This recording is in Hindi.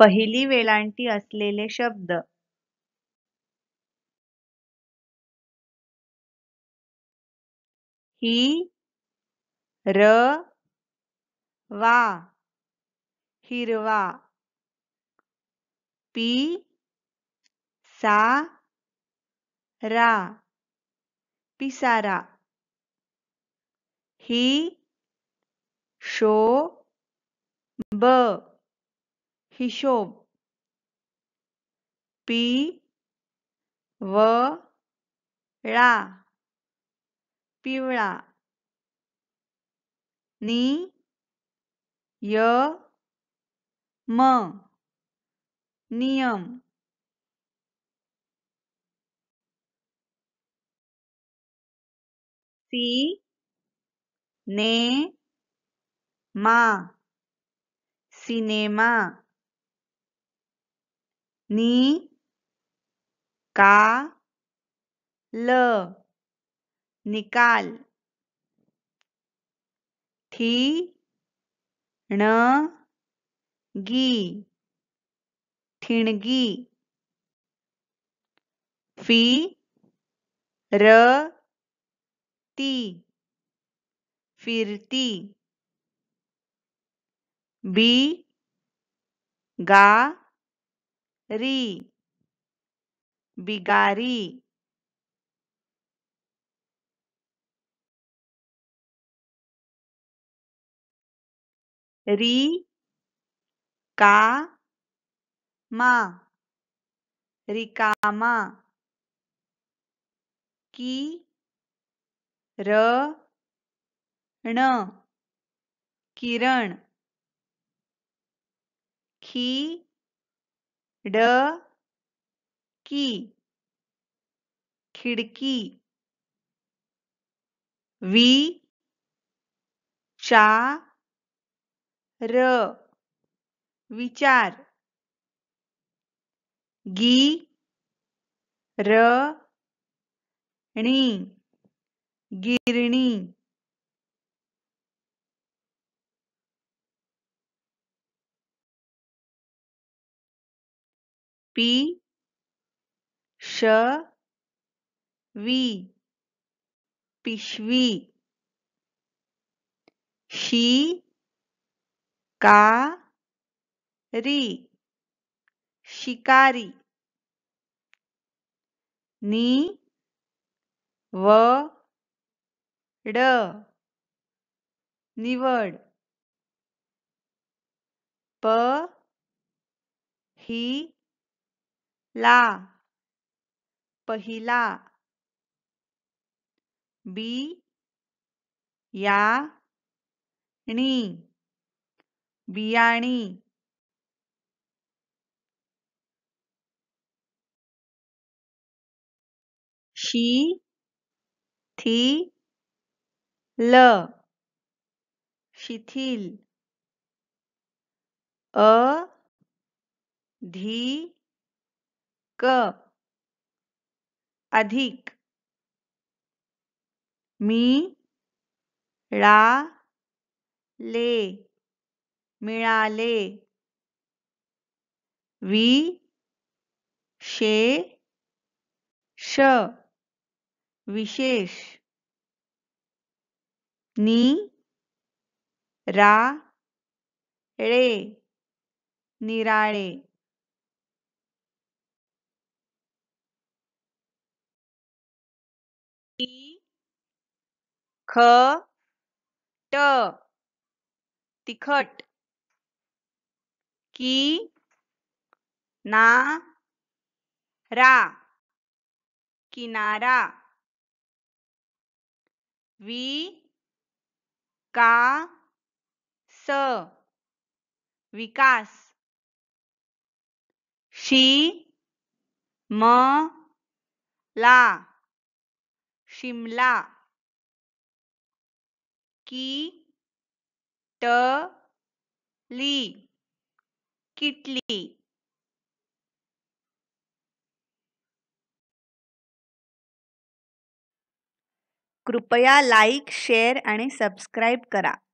पहली वेलांटी असलेले शब्द ही र वा हिरवा पी सा रा पिसारा ही शो ब हिशोब पी व ळा पिवळा नी य म नियम सी ने मा सिनेमा नी का ल निकाल ठी ण गी ठिणगी फी र ती फिरती बी गा री बिगारी री का मा रिकामा की र ण किरण खी ड की खिड़की वी चा र विचार गी र णी गिरणी पी श वी पिशवी शी का री शिकारी नी व ड निवड प ही ला पहिला बी या णी बियाणी शी थी ल शिथिल अ धी क अधिक मी रा ले मिळाले वी शे श विशेष नी रा रे निराळे ख ट तिखट की ना रा किनारा वी का स विकास शी म ला शिमला की किटली कृपया लाइक शेयर और सब्स्क्राइब करा